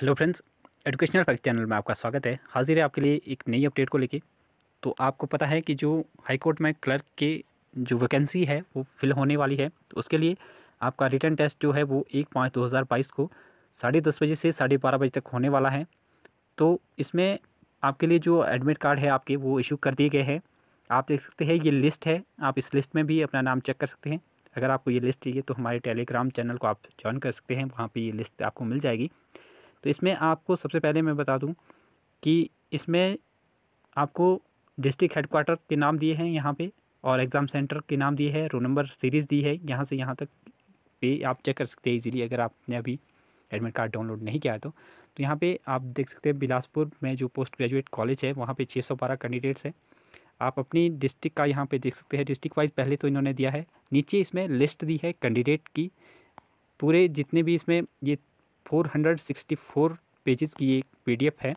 hello friends educational fact channel में आपका स्वागत है हाजिर है आपके लिए एक नई अपडेट को लेके तो आपको पता है कि जो हाई कोर्ट में क्लर्क के जो वैकेंसी है वो फिल होने वाली है तो उसके लिए आपका रिटर्न टेस्ट जो है वो एक पाँच दो हज़ार बाईस को साढ़े दस बजे से साढ़े बारह बजे तक होने वाला है तो इसमें आपके लिए जो एडमिट कार्ड है आपके वो इशू कर दिए गए हैं आप देख सकते हैं ये लिस्ट है आप इस लिस्ट में भी अपना नाम चेक कर सकते हैं अगर आपको ये लिस्ट चाहिए तो हमारे टेलीग्राम चैनल को आप ज्वाइन कर सकते हैं वहाँ पर ये लिस्ट आपको मिल जाएगी तो इसमें आपको सबसे पहले मैं बता दूँ कि इसमें आपको डिस्ट्रिक्ट हेडकोार्टर के नाम दिए हैं यहाँ पे और एग्ज़ाम सेंटर के नाम दिए हैं रो नंबर सीरीज़ दी है यहाँ से यहाँ तक पे आप चेक कर सकते हैं इजीली अगर आपने अभी एडमिट कार्ड डाउनलोड नहीं किया है तो तो यहाँ पे आप देख सकते हैं बिलासपुर में जो पोस्ट ग्रेजुएट कॉलेज है वहाँ पे बारह कैंडिडेट्स हैं आप अपनी डिस्ट्रिक्ट का यहाँ पर देख सकते हैं डिस्ट्रिक्ट वाइज पहले तो इन्होंने दिया है नीचे इसमें लिस्ट दी है कैंडिडेट की पूरे जितने भी इसमें ये four hundred sixty four pages की एक पी है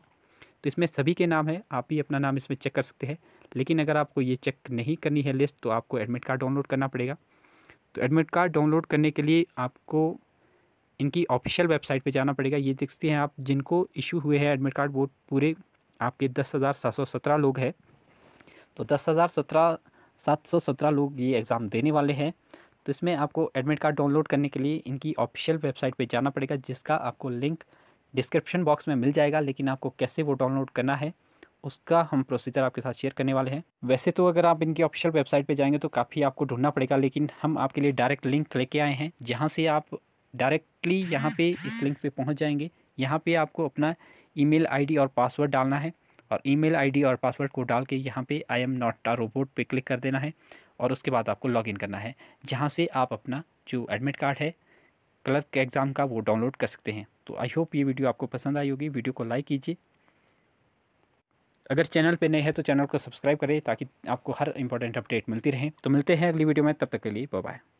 तो इसमें सभी के नाम है आप ही अपना नाम इसमें चेक कर सकते हैं लेकिन अगर आपको ये चेक नहीं करनी है लिस्ट तो आपको एडमिट कार्ड डाउनलोड करना पड़ेगा तो एडमिट कार्ड डाउनलोड करने के लिए आपको इनकी ऑफिशियल वेबसाइट पर जाना पड़ेगा ये देखते हैं आप जिनको इशू हुए हैं एडमिट कार्ड वो पूरे आपके दस हज़ार सात सौ सत्रह लोग हैं तो दस हज़ार सत्रह सात सौ सत्रह लोग ये एग्ज़ाम देने वाले हैं तो इसमें आपको एडमिट कार्ड डाउनलोड करने के लिए इनकी ऑफिशियल वेबसाइट पे जाना पड़ेगा जिसका आपको लिंक डिस्क्रिप्शन बॉक्स में मिल जाएगा लेकिन आपको कैसे वो डाउनलोड करना है उसका हम प्रोसीजर आपके साथ शेयर करने वाले हैं वैसे तो अगर आप इनकी ऑफिशियल वेबसाइट पे जाएंगे तो काफ़ी आपको ढूंढना पड़ेगा लेकिन हम आपके लिए डायरेक्ट लिंक लेके आए हैं जहाँ से आप डायरेक्टली यहाँ पे इस लिंक पे पहुँच जाएंगे यहाँ पे आपको अपना ईमेल आईडी और पासवर्ड डालना है और ईमेल आईडी और पासवर्ड को डाल के यहाँ पे I am not a robot पे क्लिक कर देना है और उसके बाद आपको लॉग करना है जहाँ से आप अपना जो एडमिट कार्ड है क्लर्क एग्ज़ाम का वो डाउनलोड कर सकते हैं तो आई होप ये वीडियो आपको पसंद आई होगी वीडियो को लाइक कीजिए अगर चैनल पे नए हैं तो चैनल को सब्सक्राइब करें ताकि आपको हर इंपॉर्टेंट अपडेट मिलती रहे तो मिलते हैं अगली वीडियो में तब तक के लिए बाय